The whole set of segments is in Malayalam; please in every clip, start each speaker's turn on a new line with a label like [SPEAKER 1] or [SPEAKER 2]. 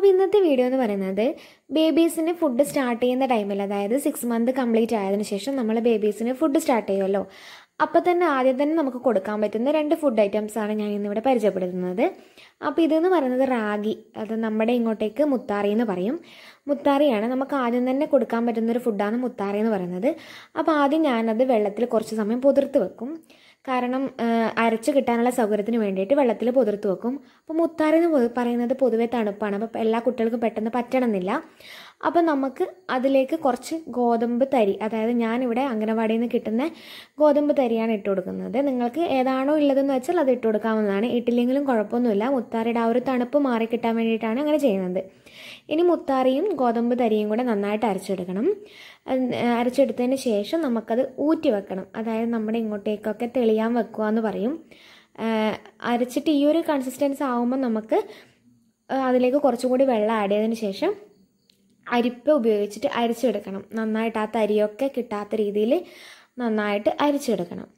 [SPEAKER 1] അപ്പോൾ ഇന്നത്തെ വീഡിയോ എന്ന് പറയുന്നത് ബേബീസിന് ഫുഡ് സ്റ്റാർട്ട് ചെയ്യുന്ന ടൈമിൽ അതായത് സിക്സ് മന്ത് കംപ്ലീറ്റ് ആയതിനു ശേഷം നമ്മൾ ബേബീസിന് ഫുഡ് സ്റ്റാർട്ട് ചെയ്യുമല്ലോ അപ്പം തന്നെ ആദ്യം തന്നെ നമുക്ക് കൊടുക്കാൻ പറ്റുന്ന രണ്ട് ഫുഡ് ഐറ്റംസാണ് ഞാൻ ഇന്നിവിടെ പരിചയപ്പെടുത്തുന്നത് അപ്പോൾ ഇതെന്ന് പറയുന്നത് റാഗി അത് നമ്മുടെ ഇങ്ങോട്ടേക്ക് മുത്താറി എന്ന് പറയും മുത്താറിയാണ് നമുക്ക് ആദ്യം തന്നെ കൊടുക്കാൻ പറ്റുന്നൊരു ഫുഡാണ് മുത്താറി എന്ന് പറയുന്നത് അപ്പോൾ ആദ്യം ഞാനത് വെള്ളത്തിൽ കുറച്ച് സമയം പുതിർത്ത് വെക്കും കാരണം അരച്ച് കിട്ടാനുള്ള സൗകര്യത്തിന് വേണ്ടിയിട്ട് വെള്ളത്തിൽ പുതിർത്ത് വെക്കും അപ്പോൾ മുത്താറി എന്ന് പറയുന്നത് പൊതുവേ തണുപ്പാണ് അപ്പോൾ എല്ലാ കുട്ടികൾക്കും പെട്ടെന്ന് പറ്റണമെന്നില്ല അപ്പോൾ നമുക്ക് അതിലേക്ക് കുറച്ച് ഗോതമ്പ് തരി അതായത് ഞാനിവിടെ അംഗനവാടിയിൽ നിന്ന് കിട്ടുന്ന ഗോതമ്പ് തരിയാണ് ഇട്ട് കൊടുക്കുന്നത് നിങ്ങൾക്ക് ഏതാണോ ഉള്ളതെന്ന് വെച്ചാൽ അത് ഇട്ട് കൊടുക്കാവുന്നതാണ് ഇട്ടില്ലെങ്കിലും കുഴപ്പമൊന്നുമില്ല മുത്താറിയുടെ ആ ഒരു തണുപ്പ് മാറി കിട്ടാൻ വേണ്ടിയിട്ടാണ് അങ്ങനെ ചെയ്യുന്നത് ഇനി മുത്താറിയും ഗോതമ്പ് തരിയും കൂടെ നന്നായിട്ട് അരച്ചെടുക്കണം അരച്ചെടുത്തതിന് ശേഷം നമുക്കത് ഊറ്റി വെക്കണം അതായത് നമ്മുടെ ഇങ്ങോട്ടേക്കൊക്കെ തെളിയാൻ വെക്കുക എന്ന് പറയും അരച്ചിട്ട് ഈ ഒരു കൺസിസ്റ്റൻസ് ആകുമ്പോൾ നമുക്ക് അതിലേക്ക് കുറച്ചും കൂടി വെള്ളം ആഡ് ചെയ്തതിന് ശേഷം അരിപ്പ ഉപയോഗിച്ചിട്ട് അരിച്ചെടുക്കണം നന്നായിട്ട് ആ തരിയൊക്കെ കിട്ടാത്ത രീതിയിൽ നന്നായിട്ട് അരിച്ചെടുക്കണം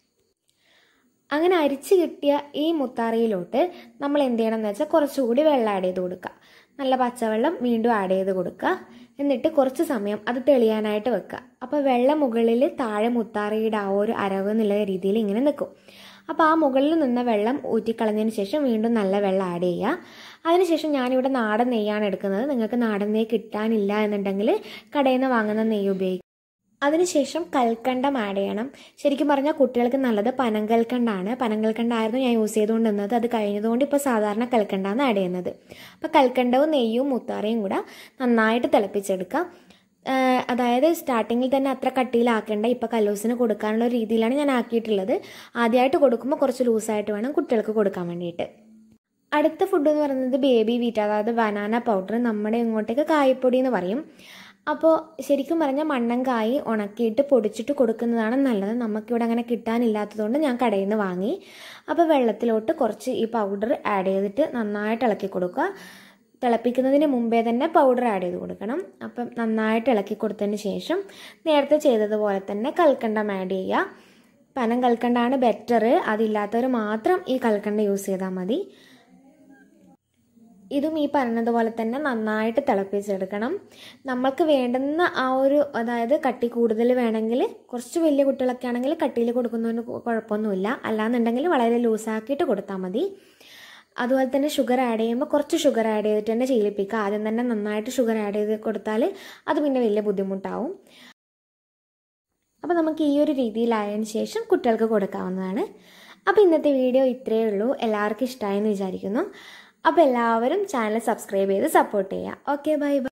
[SPEAKER 1] അങ്ങനെ അരിച്ച് കിട്ടിയ ഈ മുത്താറിയിലോട്ട് നമ്മൾ എന്ത് ചെയ്യണം എന്ന് വെച്ചാൽ കുറച്ചുകൂടി വെള്ളം ആഡ് ചെയ്ത് കൊടുക്കുക നല്ല പച്ചവെള്ളം വീണ്ടും ആഡ് ചെയ്ത് കൊടുക്കുക എന്നിട്ട് കുറച്ച് സമയം അത് തെളിയാനായിട്ട് വെക്കുക അപ്പോൾ വെള്ളം മുകളിൽ താഴെ മുത്താറിയുടെ ആ ഒരു അരവ് എന്നുള്ള രീതിയിൽ ഇങ്ങനെ നിൽക്കും അപ്പോൾ ആ മുകളിൽ നിന്ന് വെള്ളം ഊറ്റിക്കളഞ്ഞതിന് ശേഷം വീണ്ടും നല്ല വെള്ളം ആഡ് ചെയ്യുക അതിനുശേഷം ഞാനിവിടെ നാടൻ നെയ്യാണ് എടുക്കുന്നത് നിങ്ങൾക്ക് നാടൻ നെയ്യ് കിട്ടാനില്ല എന്നുണ്ടെങ്കിൽ കടയിൽ നിന്ന് വാങ്ങുന്ന നെയ്യ് ഉപയോഗിക്കുക അതിനുശേഷം കൽക്കണ്ടം ആഡ് ചെയ്യണം ശരിക്കും പറഞ്ഞാൽ കുട്ടികൾക്ക് നല്ലത് പനങ്കൽക്കണ്ടാണ് പനങ്കൽക്കണ്ടായിരുന്നു ഞാൻ യൂസ് ചെയ്തുകൊണ്ടിരുന്നത് അത് കഴിഞ്ഞതുകൊണ്ട് ഇപ്പോൾ സാധാരണ കൽക്കണ്ടാണ് ആഡ് ചെയ്യുന്നത് അപ്പോൾ കൽക്കണ്ടവും നെയ്യും മുത്താറയും കൂടെ നന്നായിട്ട് തിളപ്പിച്ചെടുക്കുക അതായത് സ്റ്റാർട്ടിങ്ങിൽ തന്നെ അത്ര കട്ടിയിലാക്കേണ്ട ഇപ്പം കല്ലൂസിന് കൊടുക്കാനുള്ള രീതിയിലാണ് ഞാൻ ആക്കിയിട്ടുള്ളത് ആദ്യമായിട്ട് കൊടുക്കുമ്പോൾ കുറച്ച് ലൂസായിട്ട് വേണം കുട്ടികൾക്ക് കൊടുക്കാൻ വേണ്ടിയിട്ട് അടുത്ത ഫുഡ് എന്ന് പറയുന്നത് ബേബി വീറ്റ് അതായത് ബനാന പൗഡർ നമ്മുടെ ഇങ്ങോട്ടേക്ക് കായപ്പൊടി എന്ന് പറയും അപ്പോൾ ശരിക്കും പറഞ്ഞാൽ മണ്ണം കായ് ഉണക്കിയിട്ട് പൊടിച്ചിട്ട് കൊടുക്കുന്നതാണ് നല്ലത് നമുക്കിവിടെ അങ്ങനെ കിട്ടാനില്ലാത്തതുകൊണ്ട് ഞാൻ കടയിൽ നിന്ന് വാങ്ങി അപ്പോൾ വെള്ളത്തിലോട്ട് കുറച്ച് ഈ പൗഡർ ആഡ് ചെയ്തിട്ട് നന്നായിട്ട് ഇളക്കി കൊടുക്കുക തിളപ്പിക്കുന്നതിന് മുമ്പേ തന്നെ പൗഡർ ആഡ് ചെയ്ത് കൊടുക്കണം അപ്പം നന്നായിട്ട് ഇളക്കി കൊടുത്തതിന് ശേഷം നേരത്തെ ചെയ്തതുപോലെ തന്നെ കൽക്കണ്ടം ആഡ് ചെയ്യുക പനം കൽക്കണ്ടാണ് ബെറ്റർ അതില്ലാത്തവർ മാത്രം ഈ കൽക്കണ്ട യൂസ് ചെയ്താൽ മതി ഇതും ഈ പറഞ്ഞതുപോലെ തന്നെ നന്നായിട്ട് തിളപ്പിച്ചെടുക്കണം നമ്മൾക്ക് വേണ്ടുന്ന ആ ഒരു അതായത് കട്ടി കൂടുതൽ വേണമെങ്കിൽ കുറച്ച് വലിയ കുട്ടികളൊക്കെ ആണെങ്കിൽ കട്ടിയിൽ കൊടുക്കുന്നതിന് കുഴപ്പമൊന്നുമില്ല അല്ലാന്നുണ്ടെങ്കിൽ വളരെ ലൂസാക്കിയിട്ട് കൊടുത്താൽ മതി അതുപോലെ തന്നെ ഷുഗർ ആഡ് ചെയ്യുമ്പോൾ കുറച്ച് ഷുഗർ ആഡ് ചെയ്തിട്ട് തന്നെ ശീലിപ്പിക്കുക ആദ്യം തന്നെ നന്നായിട്ട് ഷുഗർ ആഡ് ചെയ്ത് കൊടുത്താൽ അത് പിന്നെ വലിയ ബുദ്ധിമുട്ടാവും അപ്പോൾ നമുക്ക് ഈ ഒരു രീതിയിലായതിനു ശേഷം കുട്ടികൾക്ക് കൊടുക്കാവുന്നതാണ് അപ്പോൾ ഇന്നത്തെ വീഡിയോ ഇത്രയേ ഉള്ളൂ എല്ലാവർക്കും ഇഷ്ടമായെന്ന് വിചാരിക്കുന്നു അപ്പോൾ എല്ലാവരും ചാനൽ സബ്സ്ക്രൈബ് ചെയ്ത് സപ്പോർട്ട് ചെയ്യുക ഓക്കെ ബൈ ബൈ